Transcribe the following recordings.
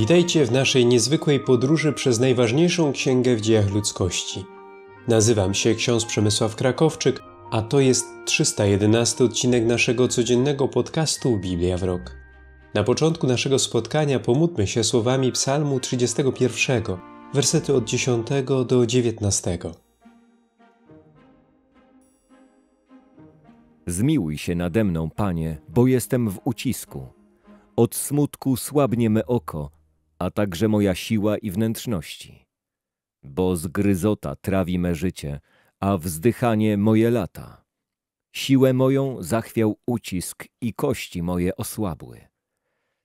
Witajcie w naszej niezwykłej podróży przez najważniejszą księgę w dziejach ludzkości. Nazywam się ksiądz Przemysław Krakowczyk, a to jest 311 odcinek naszego codziennego podcastu Biblia w Rok. Na początku naszego spotkania pomódlmy się słowami Psalmu 31, wersety od 10 do 19. Zmiłuj się nade mną, Panie, bo jestem w ucisku. Od smutku słabnie me oko, a także moja siła i wnętrzności. Bo zgryzota trawi me życie, a wzdychanie moje lata. Siłę moją zachwiał ucisk i kości moje osłabły.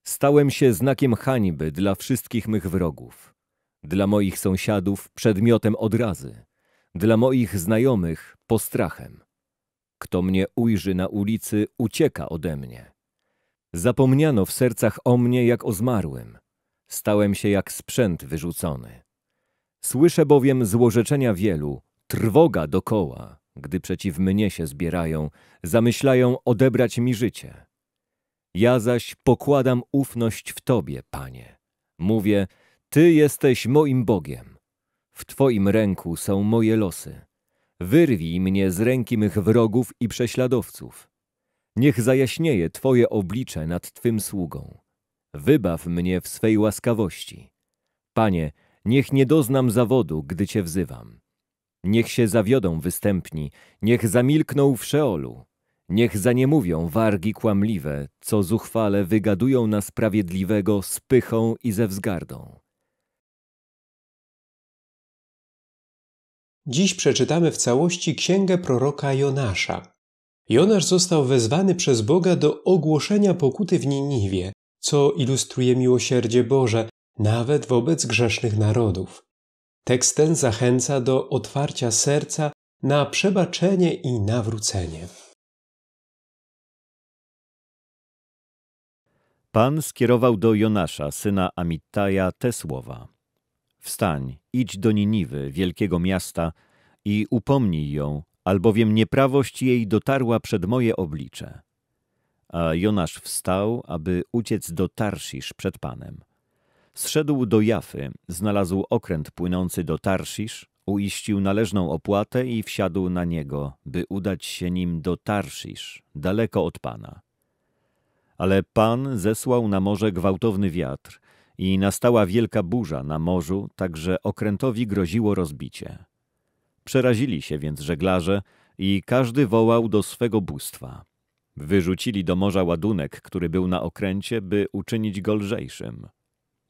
Stałem się znakiem hańby dla wszystkich mych wrogów, dla moich sąsiadów przedmiotem odrazy, dla moich znajomych postrachem. Kto mnie ujrzy na ulicy, ucieka ode mnie. Zapomniano w sercach o mnie jak o zmarłym stałem się jak sprzęt wyrzucony. Słyszę bowiem złorzeczenia wielu, trwoga dokoła, gdy przeciw mnie się zbierają, zamyślają odebrać mi życie. Ja zaś pokładam ufność w Tobie, Panie. Mówię, Ty jesteś moim Bogiem. W Twoim ręku są moje losy. Wyrwij mnie z ręki mych wrogów i prześladowców. Niech zajaśnieje Twoje oblicze nad Twym sługą wybaw mnie w swej łaskawości. Panie, niech nie doznam zawodu, gdy Cię wzywam. Niech się zawiodą występni, niech zamilkną w Szeolu. Niech zaniemówią wargi kłamliwe, co zuchwale wygadują na sprawiedliwego z pychą i ze wzgardą. Dziś przeczytamy w całości księgę proroka Jonasza. Jonasz został wezwany przez Boga do ogłoszenia pokuty w Niniwie, co ilustruje miłosierdzie Boże nawet wobec grzesznych narodów. Tekst ten zachęca do otwarcia serca na przebaczenie i nawrócenie. Pan skierował do Jonasza, syna Amittaja, te słowa. Wstań, idź do Niniwy, wielkiego miasta, i upomnij ją, albowiem nieprawość jej dotarła przed moje oblicze. A Jonasz wstał, aby uciec do Tarsisz przed Panem. Zszedł do Jafy, znalazł okręt płynący do Tarsisz, uiścił należną opłatę i wsiadł na niego, by udać się nim do Tarsisz, daleko od Pana. Ale Pan zesłał na morze gwałtowny wiatr i nastała wielka burza na morzu, tak że okrętowi groziło rozbicie. Przerazili się więc żeglarze i każdy wołał do swego bóstwa – Wyrzucili do morza ładunek, który był na okręcie, by uczynić go lżejszym.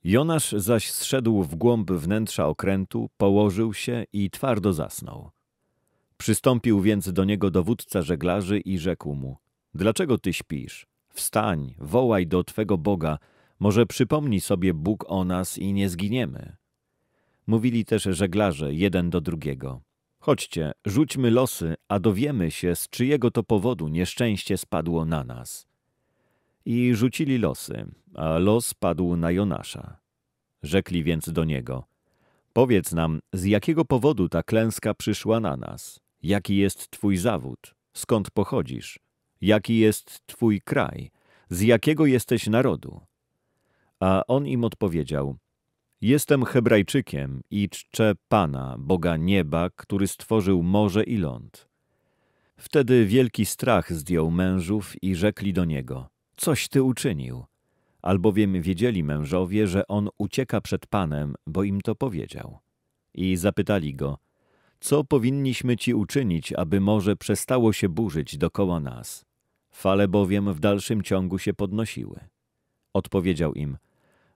Jonasz zaś zszedł w głąb wnętrza okrętu, położył się i twardo zasnął. Przystąpił więc do niego dowódca żeglarzy i rzekł mu – Dlaczego ty śpisz? Wstań, wołaj do twego Boga, może przypomni sobie Bóg o nas i nie zginiemy. Mówili też żeglarze jeden do drugiego. Chodźcie, rzućmy losy, a dowiemy się, z czyjego to powodu nieszczęście spadło na nas. I rzucili losy, a los padł na Jonasza. Rzekli więc do niego, powiedz nam, z jakiego powodu ta klęska przyszła na nas? Jaki jest twój zawód? Skąd pochodzisz? Jaki jest twój kraj? Z jakiego jesteś narodu? A on im odpowiedział, Jestem Hebrajczykiem i czczę Pana, Boga nieba, który stworzył morze i ląd. Wtedy wielki strach zdjął mężów i rzekli do niego, coś ty uczynił. Albowiem wiedzieli mężowie, że on ucieka przed Panem, bo im to powiedział. I zapytali go, co powinniśmy ci uczynić, aby morze przestało się burzyć dokoła nas? Fale bowiem w dalszym ciągu się podnosiły. Odpowiedział im –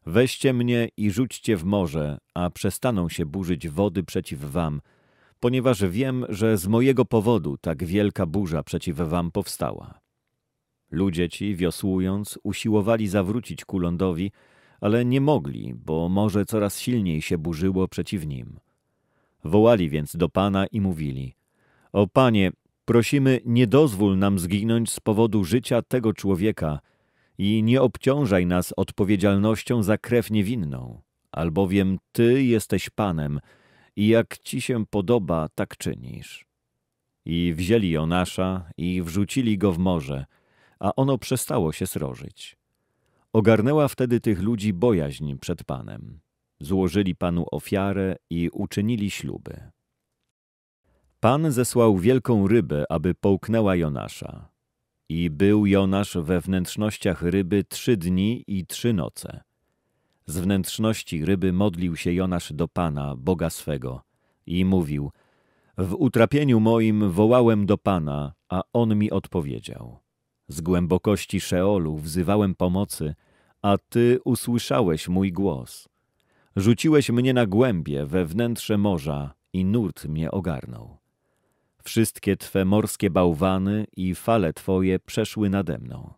Weźcie mnie i rzućcie w morze, a przestaną się burzyć wody przeciw wam, ponieważ wiem, że z mojego powodu tak wielka burza przeciw wam powstała. Ludzie ci, wiosłując, usiłowali zawrócić ku lądowi, ale nie mogli, bo morze coraz silniej się burzyło przeciw nim. Wołali więc do Pana i mówili: O Panie, prosimy, nie dozwól nam zginąć z powodu życia tego człowieka, i nie obciążaj nas odpowiedzialnością za krew niewinną, albowiem Ty jesteś Panem i jak Ci się podoba, tak czynisz. I wzięli Jonasza i wrzucili go w morze, a ono przestało się srożyć. Ogarnęła wtedy tych ludzi bojaźń przed Panem. Złożyli Panu ofiarę i uczynili śluby. Pan zesłał wielką rybę, aby połknęła Jonasza. I był Jonasz we wnętrznościach ryby trzy dni i trzy noce. Z wnętrzności ryby modlił się Jonasz do Pana, Boga swego, i mówił, w utrapieniu moim wołałem do Pana, a On mi odpowiedział. Z głębokości Szeolu wzywałem pomocy, a Ty usłyszałeś mój głos. Rzuciłeś mnie na głębie, we wnętrze morza i nurt mnie ogarnął. Wszystkie Twe morskie bałwany i fale Twoje przeszły nade mną.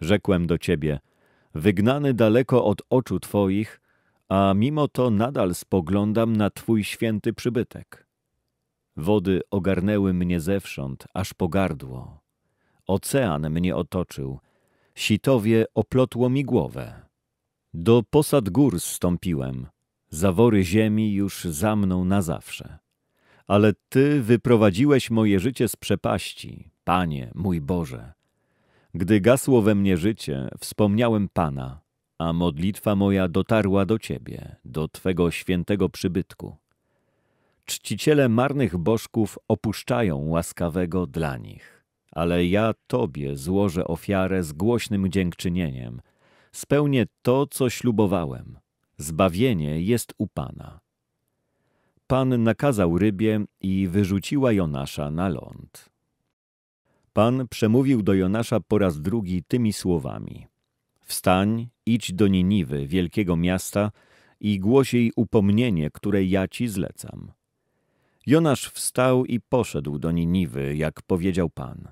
Rzekłem do Ciebie, wygnany daleko od oczu Twoich, a mimo to nadal spoglądam na Twój święty przybytek. Wody ogarnęły mnie zewsząd, aż po gardło. Ocean mnie otoczył, sitowie oplotło mi głowę. Do posad gór zstąpiłem, zawory ziemi już za mną na zawsze ale Ty wyprowadziłeś moje życie z przepaści, Panie, mój Boże. Gdy gasło we mnie życie, wspomniałem Pana, a modlitwa moja dotarła do Ciebie, do Twego świętego przybytku. Czciciele marnych bożków opuszczają łaskawego dla nich, ale ja Tobie złożę ofiarę z głośnym dziękczynieniem. Spełnię to, co ślubowałem. Zbawienie jest u Pana. Pan nakazał rybie i wyrzuciła Jonasza na ląd. Pan przemówił do Jonasza po raz drugi tymi słowami. Wstań, idź do Niniwy, wielkiego miasta, i głoś jej upomnienie, które ja ci zlecam. Jonasz wstał i poszedł do Niniwy, jak powiedział Pan.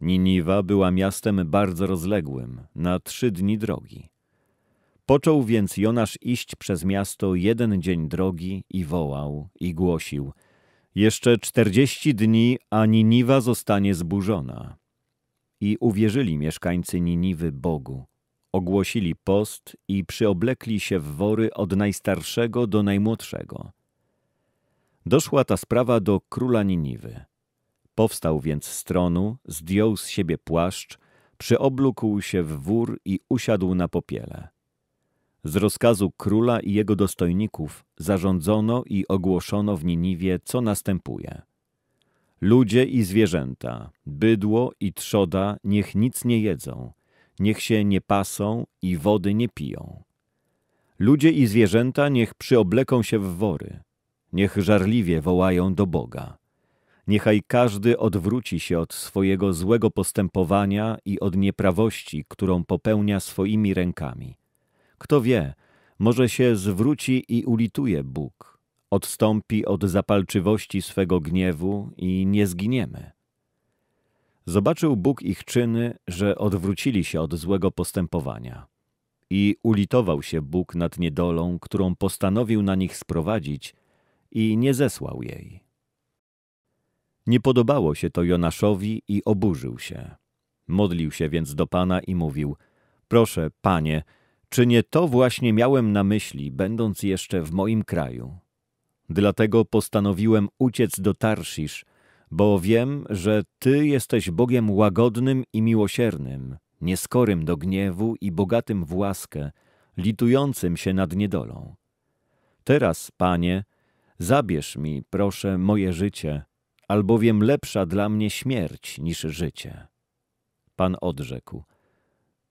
Niniwa była miastem bardzo rozległym, na trzy dni drogi. Począł więc Jonasz iść przez miasto jeden dzień drogi i wołał i głosił. Jeszcze czterdzieści dni, a Niniwa zostanie zburzona. I uwierzyli mieszkańcy Niniwy Bogu. Ogłosili post i przyoblekli się w wory od najstarszego do najmłodszego. Doszła ta sprawa do króla Niniwy. Powstał więc z tronu, zdjął z siebie płaszcz, przyoblókł się w wór i usiadł na popiele. Z rozkazu króla i jego dostojników zarządzono i ogłoszono w Niniwie, co następuje. Ludzie i zwierzęta, bydło i trzoda niech nic nie jedzą, niech się nie pasą i wody nie piją. Ludzie i zwierzęta niech przyobleką się w wory, niech żarliwie wołają do Boga. Niechaj każdy odwróci się od swojego złego postępowania i od nieprawości, którą popełnia swoimi rękami kto wie, może się zwróci i ulituje Bóg, odstąpi od zapalczywości swego gniewu i nie zginiemy. Zobaczył Bóg ich czyny, że odwrócili się od złego postępowania. I ulitował się Bóg nad niedolą, którą postanowił na nich sprowadzić i nie zesłał jej. Nie podobało się to Jonaszowi i oburzył się. Modlił się więc do Pana i mówił, proszę, Panie, czy nie to właśnie miałem na myśli, będąc jeszcze w moim kraju? Dlatego postanowiłem uciec do Tarsisz, bo wiem, że Ty jesteś Bogiem łagodnym i miłosiernym, nieskorym do gniewu i bogatym w łaskę, litującym się nad niedolą. Teraz, Panie, zabierz mi, proszę, moje życie, albowiem lepsza dla mnie śmierć niż życie. Pan odrzekł –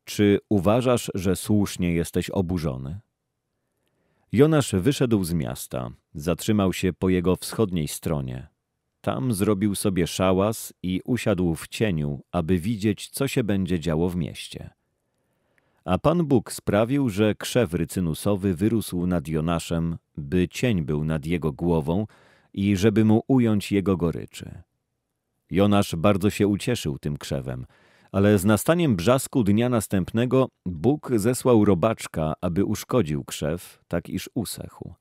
czy uważasz, że słusznie jesteś oburzony? Jonasz wyszedł z miasta, zatrzymał się po jego wschodniej stronie. Tam zrobił sobie szałas i usiadł w cieniu, aby widzieć, co się będzie działo w mieście. A Pan Bóg sprawił, że krzew rycynusowy wyrósł nad Jonaszem, by cień był nad jego głową i żeby mu ująć jego goryczy. Jonasz bardzo się ucieszył tym krzewem – ale z nastaniem brzasku dnia następnego Bóg zesłał robaczka, aby uszkodził krzew, tak iż usechł.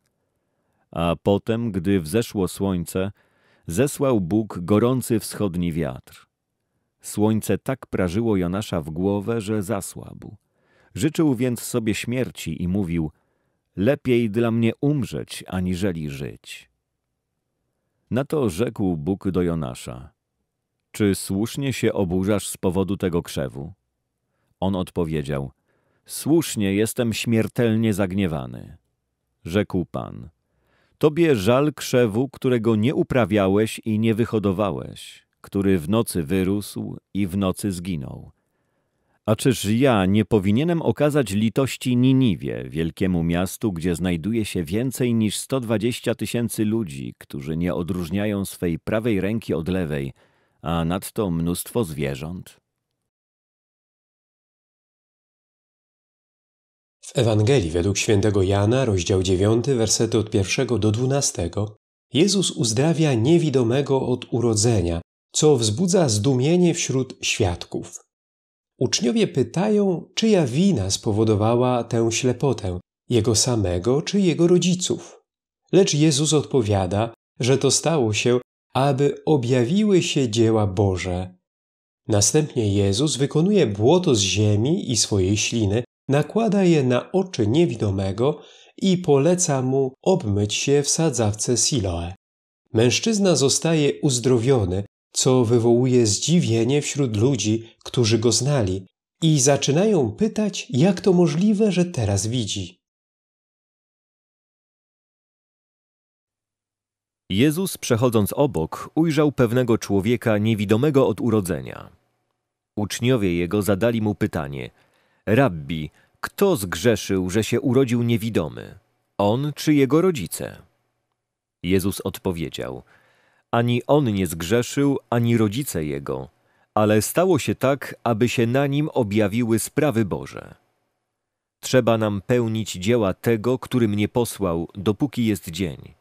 A potem, gdy wzeszło słońce, zesłał Bóg gorący wschodni wiatr. Słońce tak prażyło Jonasza w głowę, że zasłabł. Życzył więc sobie śmierci i mówił – lepiej dla mnie umrzeć, aniżeli żyć. Na to rzekł Bóg do Jonasza, czy słusznie się oburzasz z powodu tego krzewu? On odpowiedział, słusznie jestem śmiertelnie zagniewany. Rzekł Pan, Tobie żal krzewu, którego nie uprawiałeś i nie wyhodowałeś, który w nocy wyrósł i w nocy zginął. A czyż ja nie powinienem okazać litości Niniwie, wielkiemu miastu, gdzie znajduje się więcej niż 120 tysięcy ludzi, którzy nie odróżniają swej prawej ręki od lewej, a nadto mnóstwo zwierząt. W Ewangelii według świętego Jana, rozdział 9, wersety od 1 do 12, Jezus uzdrawia niewidomego od urodzenia, co wzbudza zdumienie wśród świadków. Uczniowie pytają, czyja wina spowodowała tę ślepotę, jego samego czy jego rodziców. Lecz Jezus odpowiada, że to stało się aby objawiły się dzieła Boże. Następnie Jezus wykonuje błoto z ziemi i swojej śliny, nakłada je na oczy niewidomego i poleca mu obmyć się w sadzawce Siloe. Mężczyzna zostaje uzdrowiony, co wywołuje zdziwienie wśród ludzi, którzy go znali, i zaczynają pytać, jak to możliwe, że teraz widzi. Jezus, przechodząc obok, ujrzał pewnego człowieka niewidomego od urodzenia. Uczniowie jego zadali mu pytanie: Rabbi, kto zgrzeszył, że się urodził niewidomy? On czy jego rodzice? Jezus odpowiedział: Ani on nie zgrzeszył, ani rodzice jego, ale stało się tak, aby się na nim objawiły sprawy Boże. Trzeba nam pełnić dzieła tego, który mnie posłał, dopóki jest dzień.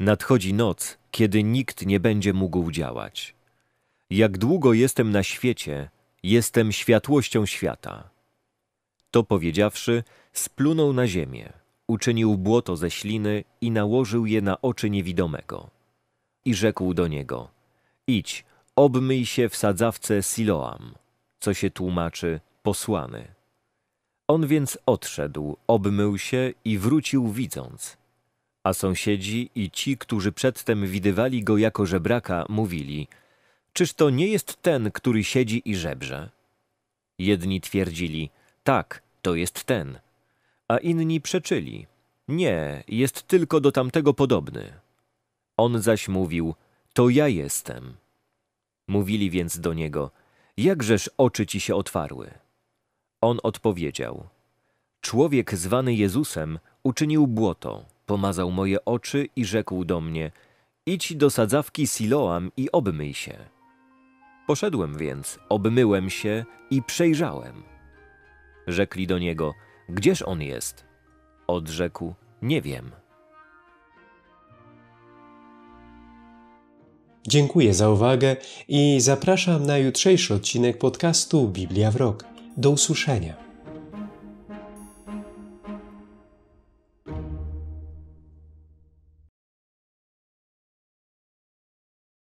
Nadchodzi noc, kiedy nikt nie będzie mógł działać. Jak długo jestem na świecie, jestem światłością świata. To powiedziawszy, splunął na ziemię, uczynił błoto ze śliny i nałożył je na oczy niewidomego. I rzekł do niego: Idź, obmyj się w sadzawce Siloam, co się tłumaczy posłany. On więc odszedł, obmył się i wrócił widząc a sąsiedzi i ci, którzy przedtem widywali go jako żebraka, mówili: Czyż to nie jest ten, który siedzi i żebrze? Jedni twierdzili: Tak, to jest ten. A inni przeczyli: Nie, jest tylko do tamtego podobny. On zaś mówił: To ja jestem. Mówili więc do niego: Jakżeż oczy ci się otwarły? On odpowiedział: Człowiek zwany Jezusem uczynił błoto Pomazał moje oczy i rzekł do mnie: Idź do sadzawki Siloam i obmyj się. Poszedłem więc, obmyłem się i przejrzałem. Rzekli do niego: Gdzież on jest? Odrzekł: Nie wiem. Dziękuję za uwagę i zapraszam na jutrzejszy odcinek podcastu Biblia w Rok. Do usłyszenia.